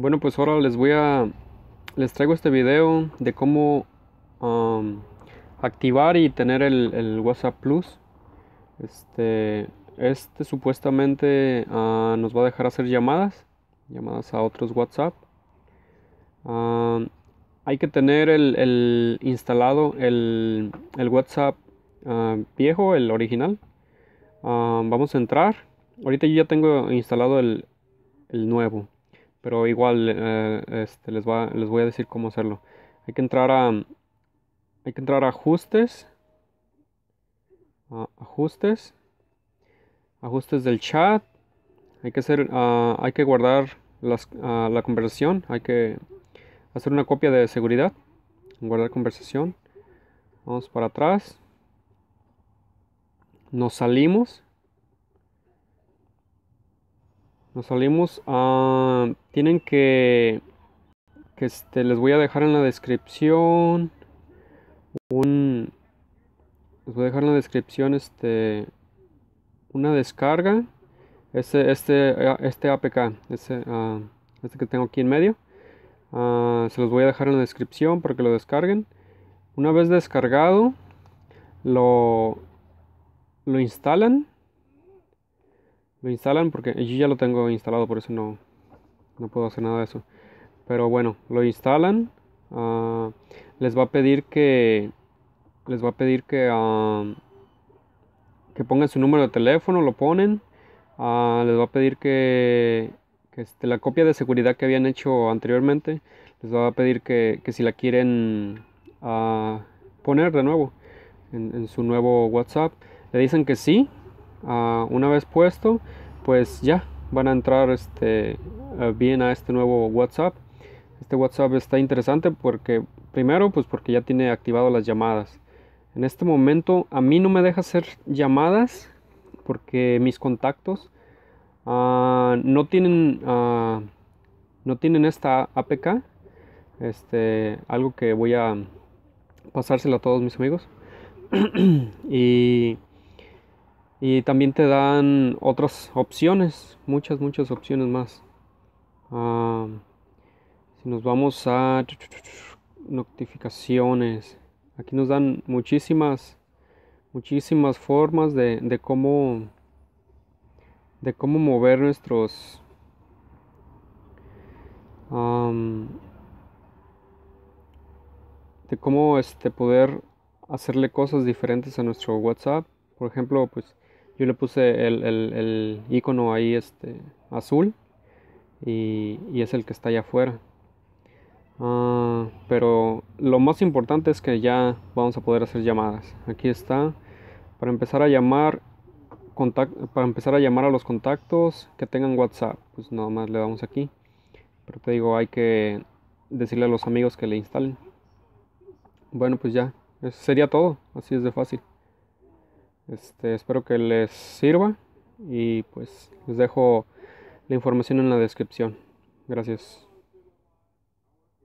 Bueno, pues ahora les voy a... Les traigo este video de cómo activar y tener el, WhatsApp Plus. Este, este supuestamente ah, nos va a dejar hacer llamadas. Llamadas a otros WhatsApp. hay que tener el, instalado el, el WhatsApp ah, viejo, el original. vamos a entrar. Ahorita ya tengo instalado el nuevo pero igual eh, este, les, les voy a decir cómo hacerlo. Hay que entrar a, hay que entrar a ajustes, ajustes, ajustes del chat. Hay que hacer, ah, hay que guardar las, ah, la conversación. Hay que hacer una copia de seguridad, guardar conversación. Vamos para atrás. Nos salimos. Nos salimos ah, Tienen que... que este, les voy a dejar en la descripción un... Les voy a dejar en la descripción este... Una descarga. Este, ah, este, este APK. Este, ah, este que tengo aquí en medio. se los voy a dejar en la descripción para que lo descarguen. Una vez descargado, lo, lo instalan lo instalan porque yo ya lo tengo instalado, por eso no, no puedo hacer nada de eso. Pero bueno, lo instalan. Ah, les va a pedir que les va a pedir que ah, que pongan su número de teléfono, lo ponen. Ah, les va a pedir que, que este, la copia de seguridad que habían hecho anteriormente, les va a pedir que, si la quieren poner de nuevo en su nuevo WhatsApp, le dicen que sí, una vez puesto pues ya van a entrar este, eh, bien a este nuevo whatsapp este whatsapp está interesante porque primero pues porque ya tiene activado las llamadas en este momento a mí no me deja hacer llamadas porque mis contactos ah, no tienen ah, no tienen esta apk este algo que voy a pasárselo a todos mis amigos y y también te dan otras opciones, muchas, muchas opciones más. Ah, si nos vamos a notificaciones, aquí nos dan muchísimas, muchísimas formas de, de cómo de cómo mover nuestros de cómo este poder hacerle cosas diferentes a nuestro WhatsApp por ejemplo pues yo le puse el, icono ahí este azul y, es el que está allá afuera ah, pero lo más importante es que ya vamos a poder hacer llamadas aquí está para empezar a llamar para empezar a llamar a los contactos que tengan whatsapp pues nada más le damos aquí pero te digo hay que decirle a los amigos que le instalen bueno pues ya eso sería todo así es de fácil este, espero que les sirva y pues les dejo la información en la descripción. Gracias.